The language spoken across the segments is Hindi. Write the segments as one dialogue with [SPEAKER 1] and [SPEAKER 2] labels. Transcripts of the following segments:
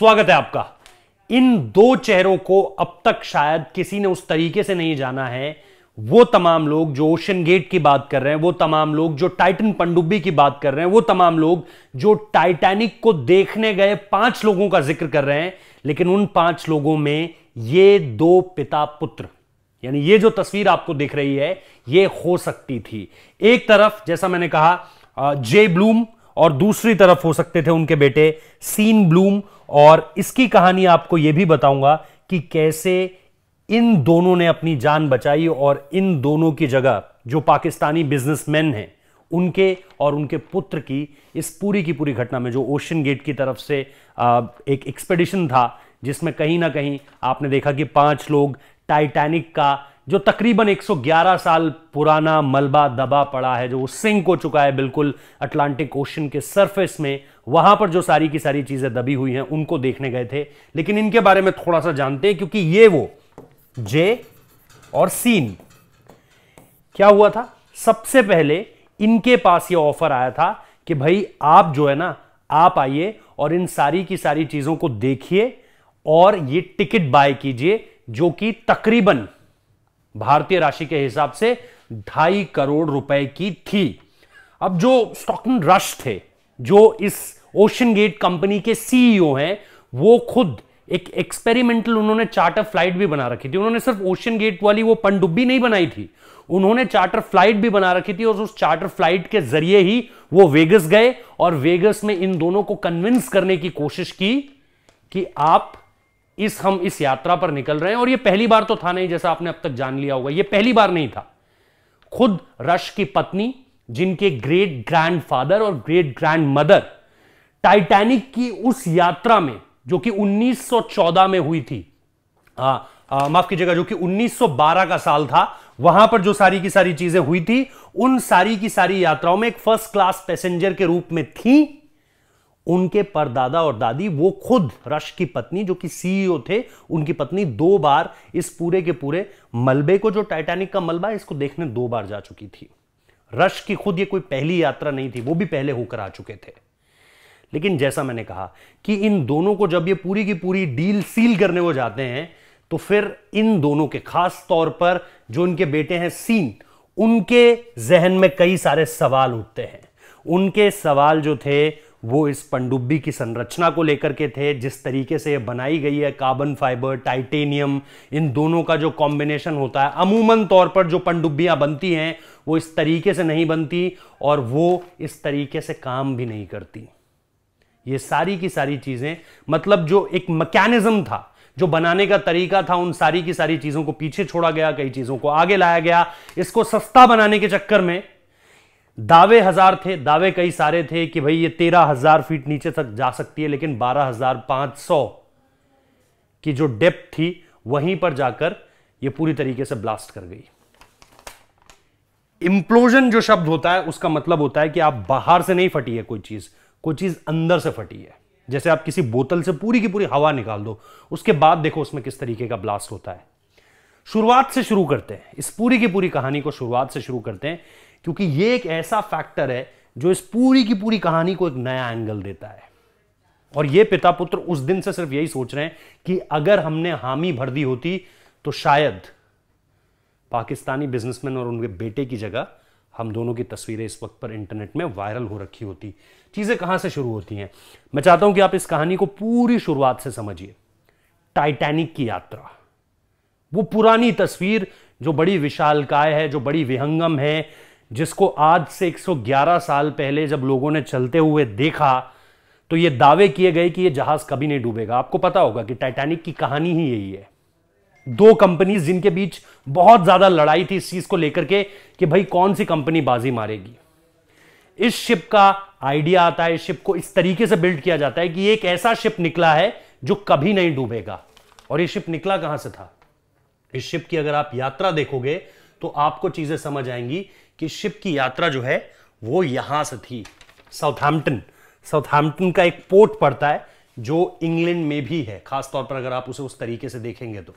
[SPEAKER 1] स्वागत है आपका इन दो चेहरों को अब तक शायद किसी ने उस तरीके से नहीं जाना है वो तमाम लोग जो ओशन गेट की बात कर रहे हैं वो तमाम लोग जो टाइटन पंडुब्बी की बात कर रहे हैं वो तमाम लोग जो टाइटैनिक को देखने गए पांच लोगों का जिक्र कर रहे हैं लेकिन उन पांच लोगों में ये दो पिता पुत्र यानी ये जो तस्वीर आपको दिख रही है ये हो सकती थी एक तरफ जैसा मैंने कहा जे ब्लूम और दूसरी तरफ हो सकते थे उनके बेटे सीन ब्लूम और इसकी कहानी आपको यह भी बताऊंगा कि कैसे इन दोनों ने अपनी जान बचाई और इन दोनों की जगह जो पाकिस्तानी बिजनेसमैन हैं उनके और उनके पुत्र की इस पूरी की पूरी घटना में जो ओशन गेट की तरफ से एक एक्सपेडिशन था जिसमें कहीं ना कहीं आपने देखा कि पांच लोग टाइटैनिक का जो तकरीबन 111 साल पुराना मलबा दबा पड़ा है जो वो सिंक हो चुका है बिल्कुल अटलांटिक ओशन के सरफेस में वहां पर जो सारी की सारी चीजें दबी हुई हैं उनको देखने गए थे लेकिन इनके बारे में थोड़ा सा जानते हैं क्योंकि ये वो जे और सीन क्या हुआ था सबसे पहले इनके पास ये ऑफर आया था कि भाई आप जो है ना आप आइए और इन सारी की सारी चीजों को देखिए और ये टिकट बाय कीजिए जो कि तकरीबन भारतीय राशि के हिसाब से ढाई करोड़ रुपए की थी अब जो स्टॉकन रश थे जो इस ओशन गेट कंपनी के सीईओ e हैं वो खुद एक एक्सपेरिमेंटल उन्होंने चार्टर फ्लाइट भी बना रखी थी उन्होंने सिर्फ ओशन गेट वाली वो पनडुब्बी नहीं बनाई थी उन्होंने चार्टर फ्लाइट भी बना रखी थी और उस चार्टर फ्लाइट के जरिए ही वो वेगस गए और वेगस में इन दोनों को कन्विंस करने की कोशिश की कि आप इस हम इस यात्रा पर निकल रहे हैं और ये पहली बार तो था नहीं जैसा आपने अब तक जान लिया होगा ये पहली बार नहीं था खुद रश की पत्नी जिनके ग्रेट फादर और ग्रेट ग्रैंड मदर टाइटैनिक की उस यात्रा में जो कि 1914 में हुई थी माफ कीजिएगा जो कि 1912 का साल था वहां पर जो सारी की सारी चीजें हुई थी उन सारी की सारी यात्राओं में एक फर्स्ट क्लास पैसेंजर के रूप में थी उनके परदादा और दादी वो खुद रश की पत्नी जो कि सीईओ e थे उनकी पत्नी दो बार इस पूरे के पूरे मलबे को जो टाइटैनिक का मलबा है इसको देखने दो बार जा चुकी थी रश की खुद ये कोई पहली यात्रा नहीं थी वो भी पहले होकर आ चुके थे लेकिन जैसा मैंने कहा कि इन दोनों को जब ये पूरी की पूरी डील सील करने वो जाते हैं तो फिर इन दोनों के खास तौर पर जो इनके बेटे हैं सीन उनके जहन में कई सारे सवाल उठते हैं उनके सवाल जो थे वो इस पंडुब्बी की संरचना को लेकर के थे जिस तरीके से ये बनाई गई है कार्बन फाइबर टाइटेनियम इन दोनों का जो कॉम्बिनेशन होता है अमूमन तौर पर जो पनडुब्बियाँ बनती हैं वो इस तरीके से नहीं बनती और वो इस तरीके से काम भी नहीं करती ये सारी की सारी चीज़ें मतलब जो एक मैकेनिज्म था जो बनाने का तरीका था उन सारी की सारी चीज़ों को पीछे छोड़ा गया कई चीज़ों को आगे लाया गया इसको सस्ता बनाने के चक्कर में दावे हजार थे दावे कई सारे थे कि भाई ये तेरह हजार फीट नीचे तक जा सकती है लेकिन बारह हजार पांच सौ की जो डेप्थ थी वहीं पर जाकर ये पूरी तरीके से ब्लास्ट कर गई इम्प्लोजन जो शब्द होता है उसका मतलब होता है कि आप बाहर से नहीं फटी है कोई चीज कोई चीज अंदर से फटी है जैसे आप किसी बोतल से पूरी की पूरी हवा निकाल दो उसके बाद देखो उसमें किस तरीके का ब्लास्ट होता है शुरुआत से शुरू करते हैं इस पूरी की पूरी कहानी को शुरुआत से शुरू करते हैं क्योंकि ये एक ऐसा फैक्टर है जो इस पूरी की पूरी कहानी को एक नया एंगल देता है और ये पिता पुत्र उस दिन से सिर्फ यही सोच रहे हैं कि अगर हमने हामी भर दी होती तो शायद पाकिस्तानी बिजनेसमैन और उनके बेटे की जगह हम दोनों की तस्वीरें इस वक्त पर इंटरनेट में वायरल हो रखी होती चीजें कहां से शुरू होती हैं मैं चाहता हूं कि आप इस कहानी को पूरी शुरुआत से समझिए टाइटैनिक की यात्रा वो पुरानी तस्वीर जो बड़ी विशालकाय है जो बड़ी विहंगम है जिसको आज से 111 साल पहले जब लोगों ने चलते हुए देखा तो ये दावे किए गए कि ये जहाज कभी नहीं डूबेगा आपको पता होगा कि टाइटैनिक की कहानी ही यही है दो कंपनीज जिनके बीच बहुत ज्यादा लड़ाई थी इस चीज को लेकर के कि भाई कौन सी कंपनी बाजी मारेगी इस शिप का आइडिया आता है इस शिप को इस तरीके से बिल्ड किया जाता है कि एक ऐसा शिप निकला है जो कभी नहीं डूबेगा और ये शिप निकला कहां से था इस शिप की अगर आप यात्रा देखोगे तो आपको चीजें समझ आएंगी कि शिप की यात्रा जो है वो यहां से थी साउथहैम्पटन साउथहैम्पटन का एक पोर्ट पड़ता है जो इंग्लैंड में भी है खासतौर पर अगर आप उसे उस तरीके से देखेंगे तो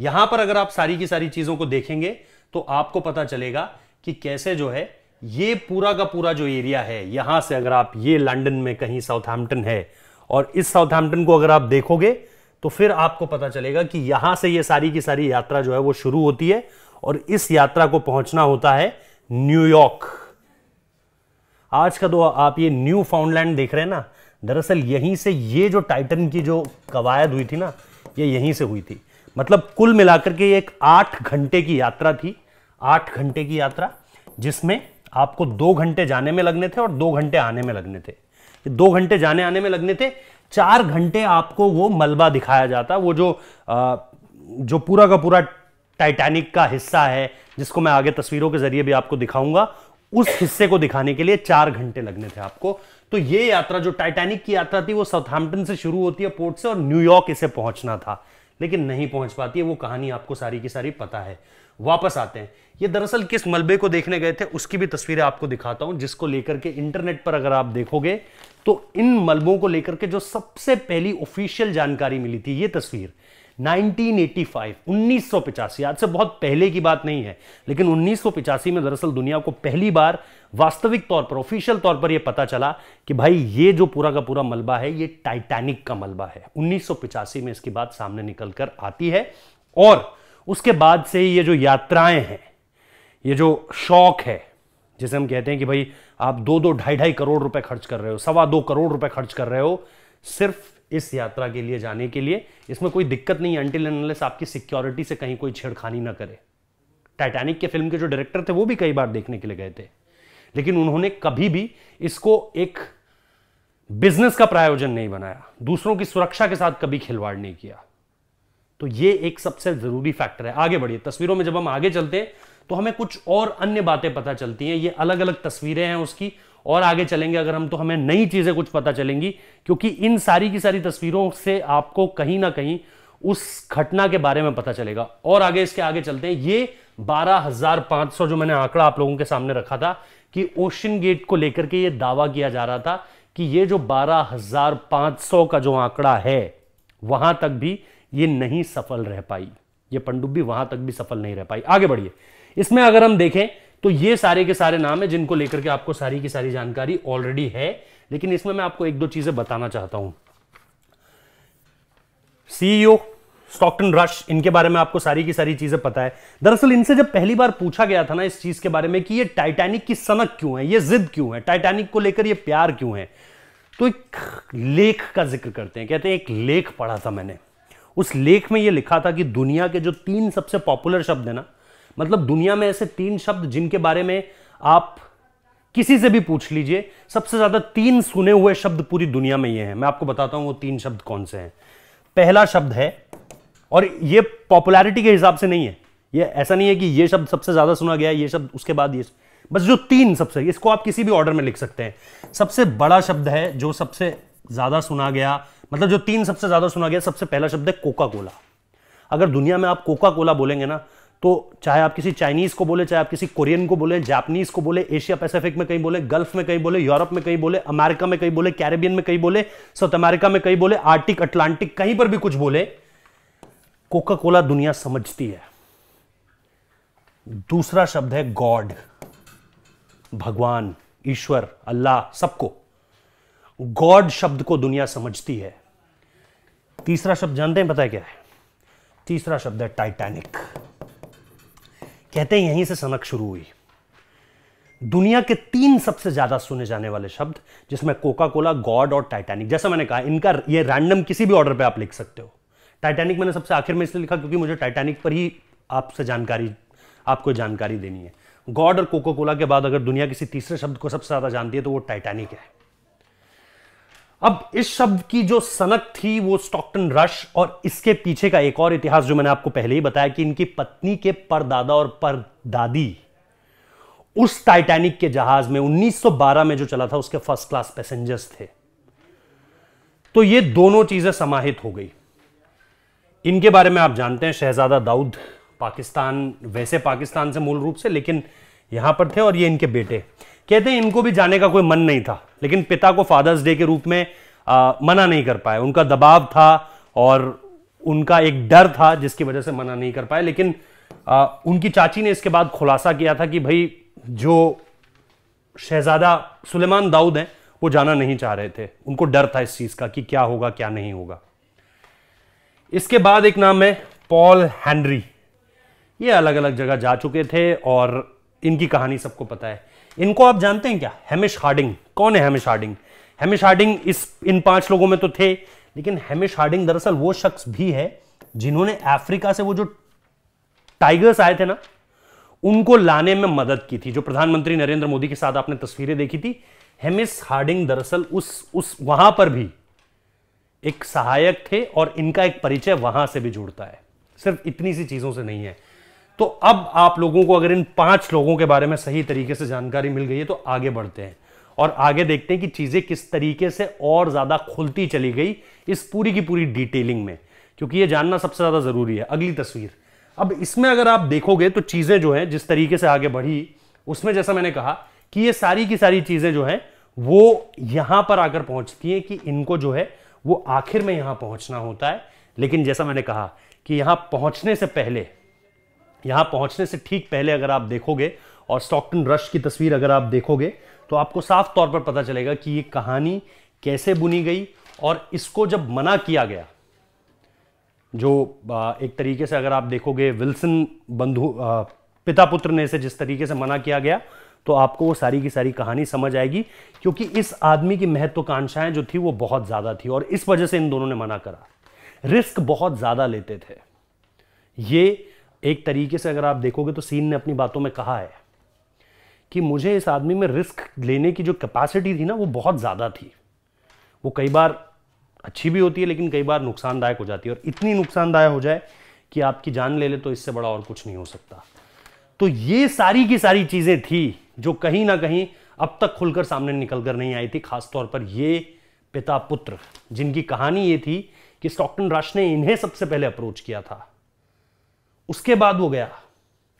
[SPEAKER 1] यहां पर अगर आप सारी की सारी चीजों को देखेंगे तो आपको पता चलेगा कि कैसे जो है ये पूरा का पूरा जो एरिया है यहां से अगर आप ये लंडन में कहीं साउथहैम्पटन है और इस साउथहैम्पटन को अगर आप देखोगे तो फिर आपको पता चलेगा कि यहां से ये सारी की सारी यात्रा जो है वो शुरू होती है और इस यात्रा को पहुंचना होता है न्यूयॉर्क आज का दो आप ये न्यू फाउंडलैंड देख रहे हैं ना दरअसल यहीं से ये जो टाइटन की जो कवायद हुई थी ना ये यहीं से हुई थी मतलब कुल मिलाकर के एक आठ घंटे की यात्रा थी आठ घंटे की यात्रा जिसमें आपको दो घंटे जाने में लगने थे और दो घंटे आने में लगने थे दो घंटे जाने आने में लगने थे चार घंटे आपको वो मलबा दिखाया जाता वो जो आ, जो पूरा का पूरा टाइटैनिक का हिस्सा है जिसको मैं आगे तस्वीरों के जरिए भी आपको दिखाऊंगा उस हिस्से को दिखाने के लिए चार घंटे लगने थे आपको तो ये यात्रा जो टाइटैनिक की यात्रा थी वो साउथहैम्पटन से शुरू होती है पोर्ट से और न्यूयॉर्क इसे पहुंचना था लेकिन नहीं पहुंच पाती है वो कहानी आपको सारी की सारी पता है वापस आते हैं ये दरअसल किस मलबे को देखने गए थे उसकी भी तस्वीरें आपको दिखाता हूं जिसको लेकर के इंटरनेट पर अगर आप देखोगे तो इन मलबों को लेकर के जो सबसे पहली ऑफिशियल जानकारी मिली थी ये तस्वीर 1985 आज से बहुत पहले की बात नहीं है लेकिन उन्नीस में दरअसल दुनिया को पहली बार वास्तविक तौर पर ऑफिशियल तौर पर यह पता चला कि भाई ये जो पूरा का पूरा मलबा है ये टाइटैनिक का मलबा है उन्नीस में इसकी बात सामने निकल कर आती है और उसके बाद से ये जो यात्राएं हैं ये जो शौक है जिसे हम कहते हैं कि भाई आप दो दो ढाई ढाई करोड़ रुपए खर्च कर रहे हो सवा दो करोड़ रुपए खर्च कर रहे हो सिर्फ इस यात्रा के लिए जाने के लिए इसमें कोई दिक्कत नहीं है अंटिल एनलेस आपकी सिक्योरिटी से कहीं कोई छेड़खानी ना करे टाइटैनिक के फिल्म के जो डायरेक्टर थे वो भी कई बार देखने के लिए गए थे लेकिन उन्होंने कभी भी इसको एक बिजनेस का प्रायोजन नहीं बनाया दूसरों की सुरक्षा के साथ कभी खिलवाड़ नहीं किया तो ये एक सबसे जरूरी फैक्टर है आगे बढ़िए तस्वीरों में जब हम आगे चलते हैं तो हमें कुछ और अन्य बातें पता चलती हैं ये अलग अलग तस्वीरें हैं उसकी और आगे चलेंगे अगर हम तो हमें नई चीज़ें कुछ पता चलेंगी क्योंकि इन सारी की सारी तस्वीरों से आपको कहीं ना कहीं उस घटना के बारे में पता चलेगा और आगे इसके आगे चलते हैं ये 12,500 जो मैंने आंकड़ा आप लोगों के सामने रखा था कि ओशन गेट को लेकर के ये दावा किया जा रहा था कि ये जो 12,500 का जो आंकड़ा है वहां तक भी ये नहीं सफल रह पाई ये पंडुब्बी वहां तक भी सफल नहीं रह पाई आगे बढ़िए इसमें अगर हम देखें तो ये सारे के सारे नाम है जिनको लेकर के आपको सारी की सारी जानकारी ऑलरेडी है लेकिन इसमें मैं आपको एक दो चीजें बताना चाहता हूं सीईओ स्टॉकटन रश इनके बारे में आपको सारी की सारी चीजें पता है दरअसल इनसे जब पहली बार पूछा गया था ना इस चीज के बारे में कि ये टाइटैनिक की सनक क्यों है ये जिद क्यों है टाइटैनिक को लेकर ये प्यार क्यों है तो एक लेख का जिक्र करते हैं कहते हैं एक लेख पढ़ा था मैंने उस लेख में ये लिखा था कि दुनिया के जो तीन सबसे पॉपुलर शब्द है ना मतलब दुनिया में ऐसे तीन शब्द जिनके बारे में आप किसी से भी पूछ लीजिए सबसे ज्यादा तीन सुने हुए शब्द पूरी दुनिया में ये हैं मैं आपको बताता हूं वो तीन शब्द कौन से हैं पहला शब्द है और ये पॉपुलैरिटी के हिसाब से नहीं है ये ऐसा नहीं है कि ये शब्द सबसे ज्यादा सुना गया ये शब्द उसके बाद ये बस जो तीन सबसे इसको आप किसी भी ऑर्डर में लिख सकते हैं सबसे बड़ा शब्द है जो सबसे ज्यादा सुना गया मतलब जो तीन सबसे ज्यादा सुना गया सबसे पहला शब्द है कोका कोला अगर दुनिया में आप कोका कोला बोलेंगे ना तो चाहे आप किसी चाइनीज को बोले चाहे आप किसी कोरियन को बोले जापानीज को बोले एशिया पैसिफिक में कहीं बोले गल्फ में कहीं बोले यूरोप में कहीं बोले अमेरिका में कहीं बोले कैरेबियन में कहीं बोले साउथ अमेरिका में कहीं बोले आर्टिक अटलांटिक कहीं पर भी कुछ बोले कोका कोला दुनिया समझती है दूसरा शब्द है गॉड भगवान ईश्वर अल्लाह सबको गॉड शब्द को दुनिया समझती है तीसरा शब्द जानते हैं पता है क्या है तीसरा शब्द है टाइटैनिक कहते हैं यहीं से सनक शुरू हुई दुनिया के तीन सबसे ज़्यादा सुने जाने वाले शब्द जिसमें कोका कोला गॉड और टाइटैनिक जैसा मैंने कहा इनका ये रैंडम किसी भी ऑर्डर पे आप लिख सकते हो टाइटैनिक मैंने सबसे आखिर में इसलिए लिखा क्योंकि मुझे टाइटैनिक पर ही आपसे जानकारी आपको जानकारी देनी है गॉड और कोका कोला के बाद अगर दुनिया किसी तीसरे शब्द को सबसे ज़्यादा जानती है तो वो टाइटैनिक है अब इस शब्द की जो सनक थी वो स्टॉकटन रश और इसके पीछे का एक और इतिहास जो मैंने आपको पहले ही बताया कि इनकी पत्नी के परदादा और परदादी उस टाइटैनिक के जहाज में 1912 में जो चला था उसके फर्स्ट क्लास पैसेंजर्स थे तो ये दोनों चीजें समाहित हो गई इनके बारे में आप जानते हैं शहजादा दाऊद पाकिस्तान वैसे पाकिस्तान से मूल रूप से लेकिन यहां पर थे और ये इनके बेटे कहते हैं इनको भी जाने का कोई मन नहीं था लेकिन पिता को फादर्स डे के रूप में आ, मना नहीं कर पाए उनका दबाव था और उनका एक डर था जिसकी वजह से मना नहीं कर पाए लेकिन आ, उनकी चाची ने इसके बाद खुलासा किया था कि भाई जो शहजादा सुलेमान दाऊद हैं वो जाना नहीं चाह रहे थे उनको डर था इस चीज़ का कि क्या होगा क्या नहीं होगा इसके बाद एक नाम है पॉल हैंनरी ये अलग अलग जगह जा चुके थे और इनकी कहानी सबको पता है इनको आप जानते हैं क्या हेमिश हार्डिंग कौन है हेमिश हार्डिंग हेमिश हार्डिंग इस इन पांच लोगों में तो थे लेकिन हेमिश हार्डिंग दरअसल वो शख्स भी है जिन्होंने अफ्रीका से वो जो टाइगर्स आए थे ना उनको लाने में मदद की थी जो प्रधानमंत्री नरेंद्र मोदी के साथ आपने तस्वीरें देखी थी हेमिस हार्डिंग दरअसल उस उस वहां पर भी एक सहायक थे और इनका एक परिचय वहां से भी जुड़ता है सिर्फ इतनी सी चीजों से नहीं है तो अब आप लोगों को अगर इन पांच लोगों के बारे में सही तरीके से जानकारी मिल गई है तो आगे बढ़ते हैं और आगे देखते हैं कि चीजें किस तरीके से और ज्यादा खुलती चली गई इस पूरी की पूरी डिटेलिंग में क्योंकि यह जानना सबसे ज्यादा जरूरी है अगली तस्वीर अब इसमें अगर आप देखोगे तो चीजें जो है जिस तरीके से आगे बढ़ी उसमें जैसा मैंने कहा कि ये सारी की सारी चीजें जो है वो यहां पर आकर पहुंचती हैं कि इनको जो है वो आखिर में यहां पहुंचना होता है लेकिन जैसा मैंने कहा कि यहां पहुंचने से पहले यहां पहुंचने से ठीक पहले अगर आप देखोगे और स्टॉकटन रश की तस्वीर अगर आप देखोगे तो आपको साफ तौर पर पता चलेगा कि ये कहानी कैसे बुनी गई और इसको जब मना किया गया जो एक तरीके से अगर आप देखोगे विल्सन बंधु पिता पुत्र ने इसे जिस तरीके से मना किया गया तो आपको वो सारी की सारी कहानी समझ आएगी क्योंकि इस आदमी की महत्वाकांक्षाएं जो थी वो बहुत ज़्यादा थी और इस वजह से इन दोनों ने मना करा रिस्क बहुत ज़्यादा लेते थे ये एक तरीके से अगर आप देखोगे तो सीन ने अपनी बातों में कहा है कि मुझे इस आदमी में रिस्क लेने की जो कैपेसिटी थी ना वो बहुत ज़्यादा थी वो कई बार अच्छी भी होती है लेकिन कई बार नुकसानदायक हो जाती है और इतनी नुकसानदायक हो जाए कि आपकी जान ले ले तो इससे बड़ा और कुछ नहीं हो सकता तो ये सारी की सारी चीज़ें थी जो कहीं ना कहीं अब तक खुलकर सामने निकल कर नहीं आई थी खासतौर पर ये पिता पुत्र जिनकी कहानी ये थी कि स्टॉकटन राश ने इन्हें सबसे पहले अप्रोच किया था उसके बाद वो गया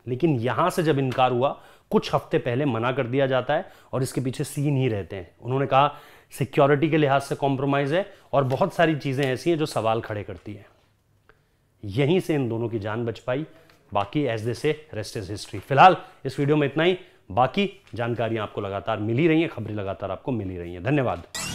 [SPEAKER 1] लेकिन यहां से जब इनकार हुआ कुछ हफ्ते पहले मना कर दिया जाता है और इसके पीछे सीन ही रहते हैं उन्होंने कहा सिक्योरिटी के लिहाज से कॉम्प्रोमाइज़ है और बहुत सारी चीज़ें ऐसी हैं जो सवाल खड़े करती हैं यहीं से इन दोनों की जान बच पाई बाकी एज दे से रेस्ट इज हिस्ट्री फिलहाल इस वीडियो में इतना ही बाकी जानकारियां आपको लगातार मिली रही हैं खबरें लगातार आपको मिली रही हैं धन्यवाद